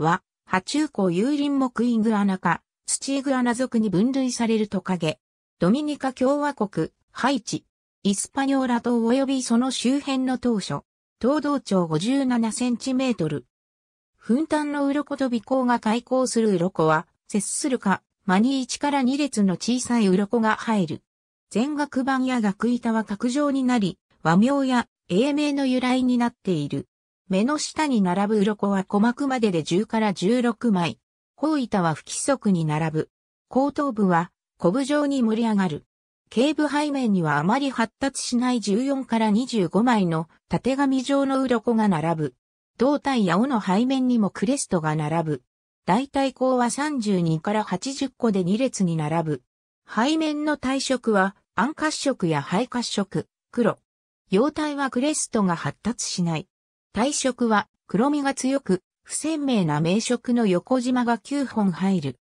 は、爬中古有林木イグアナ科、土イグアナ族に分類されるトカゲ。ドミニカ共和国、ハイチ、イスパニョーラ島及びその周辺の当初、東道長57センチメートル。噴炭の鱗と尾行が対抗する鱗は、接するか、間に1から2列の小さい鱗が入る。全額版や額板は角状になり、和名や英名の由来になっている。目の下に並ぶ鱗は鼓膜までで10から16枚。後板は不規則に並ぶ。後頭部は、コブ状に盛り上がる。頸部背面にはあまり発達しない14から25枚の縦紙状の鱗が並ぶ。胴体や尾の背面にもクレストが並ぶ。大体甲は32から80個で2列に並ぶ。背面の体色は暗褐色や灰褐色、黒。様体はクレストが発達しない。体色は黒みが強く、不鮮明な名色の横縞が9本入る。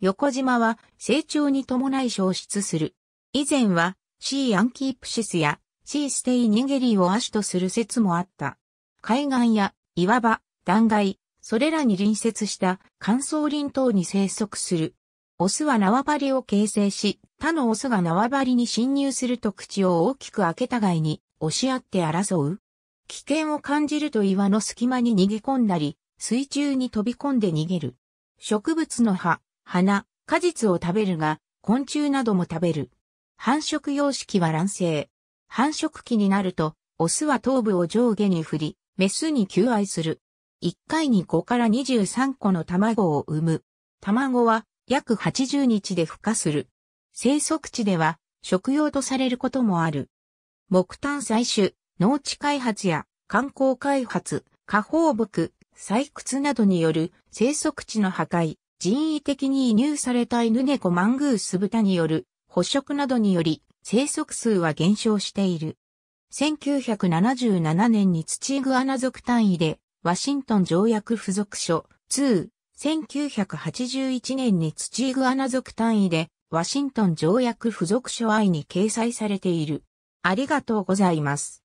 横縞は成長に伴い消失する。以前は C アンキープシスや C ステイニゲリーを亜種とする説もあった。海岸や岩場、断崖、それらに隣接した乾燥林等に生息する。オスは縄張りを形成し、他のオスが縄張りに侵入すると口を大きく開けたがいに押し合って争う。危険を感じると岩の隙間に逃げ込んだり、水中に飛び込んで逃げる。植物の葉、花、果実を食べるが、昆虫なども食べる。繁殖様式は卵生。繁殖期になると、オスは頭部を上下に振り、メスに求愛する。1回に5から23個の卵を産む。卵は約80日で孵化する。生息地では食用とされることもある。木炭採取、農地開発や観光開発、下放牧、採掘などによる生息地の破壊、人為的に移入された犬猫マングース豚による捕食などにより生息数は減少している。1977年に土井グアナ族単位でワシントン条約付属書2、1981年に土井グアナ族単位でワシントン条約付属書 I に掲載されている。ありがとうございます。